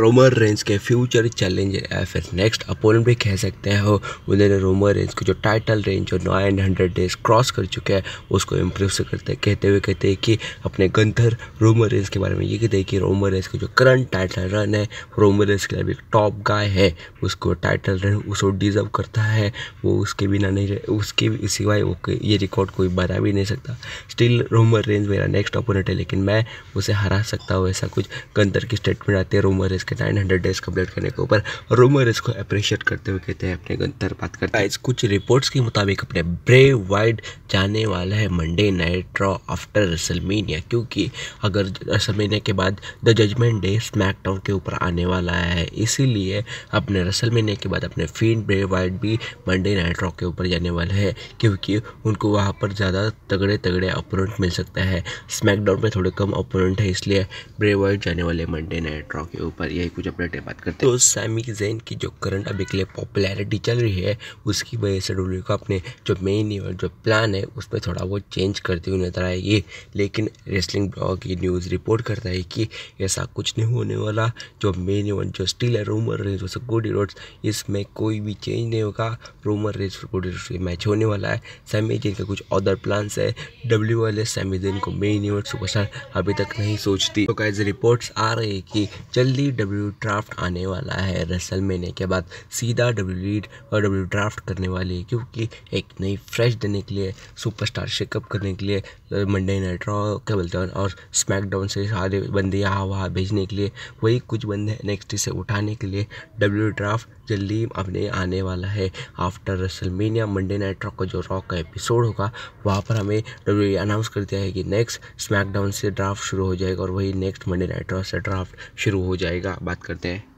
रोमर Reigns के future challenger या फिर नेक्स्ट अपोनेंट भी कह सकते हैं उन्होंने रोमर रेंज को जो टाइटल रेंज जो नाइन हंड्रेड डेज क्रॉस कर चुके हैं उसको इम्प्रूव करते कहते हुए कहते हैं कि अपने गंधर रोमर रेंज के बारे में ये कहते हैं कि रोमर रेंज का जो करंट टाइटल रन है रोमर रेंज के लिए भी टॉप गाय है उसको टाइटल रन उसको डिजर्व करता है वो उसके बिना नहीं उसके सिवाय वो ये रिकॉर्ड कोई बना भी नहीं सकता स्टिल रोमर रेंज मेरा नेक्स्ट अपोनेंट है लेकिन मैं उसे हरा सकता हूँ ऐसा कुछ गंधर की स्टेटमेंट आती है रोमर रेंज इसके हंड्रेड डेज कंप्लीट करने के ऊपर रोमर इसको अप्रिशिएट करते हुए कहते हैं अपने गंतर बात करते हैं कुछ रिपोर्ट्स के मुताबिक अपने ब्रे वाइड जाने वाला है Monday Night Raw after WrestleMania क्योंकि अगर रसलमीनिया के बाद द जजमेंट डे स्मैकडाउन के ऊपर आने वाला है इसीलिए अपने रसलमीनिया के बाद अपने फीन ब्रे वाइड भी मंडे नाइट रॉ के ऊपर जाने वाला है क्योंकि उनको वहाँ पर ज़्यादा तगड़े तगड़े अपोनेंट मिल सकता है स्मैकडाउन में थोड़े कम अपोनेंट है इसलिए ब्रे वाइड जाने वाले मंडे नाइट रॉ के ऊपर यही कुछ अपडेट है बात करते तो हैं तो सैमी जैन की जो करंट अभी के लिए पॉपुलैरिटी चल रही है उसकी वजह से डब्ल्यू का अपने जो मेन इवेंट जो प्लान है उस पर थोड़ा वो चेंज करते हुए नजर आएगी लेकिन रेसलिंग ब्लॉग ये न्यूज़ रिपोर्ट करता है कि ऐसा कुछ नहीं होने वाला जो मेन इवेंट जो स्टिल है रोमर रेस और गोडी रोड्स इसमें कोई भी चेंज नहीं होगा Roman Reigns Cody Rhodes match होने वाला है सैमी जैन का कुछ अदर प्लान्स है डब्ल्यू वाले सैमी जैन को मेन इवेंट सुपरस्टार अभी तक नहीं सोचती तो कैसे रिपोर्ट्स आ रहे हैं कि जल्दी डब्ल्यू ड्राफ्ट आने वाला है रसल महीने के बाद सीधा डब्ल्यू और डब्ल्यू ड्राफ्ट करने वाली है क्योंकि एक नई फ्रेश देने के लिए सुपरस्टार शेकअप करने के लिए मंडे नाइट रॉ क्या बोलते हैं और स्मैकडाउन से सारे बंदे यहाँ वहाँ भेजने के लिए वही कुछ बंदे नेक्स्ट से उठाने के लिए डब्ल्यू ड्राफ्ट जल्दी अपने आने वाला है after WrestleMania Monday Night Raw का जो रॉक का एपिसोड होगा वहाँ पर हमें डब्ल्यू अनाउंस कर दिया है कि नेक्स्ट स्मैकडाउन से ड्राफ्ट शुरू हो जाएगा और वही नेक्स्ट मंडे नाइट रॉक से ड्राफ्ट शुरू हो जाएगा बात करते हैं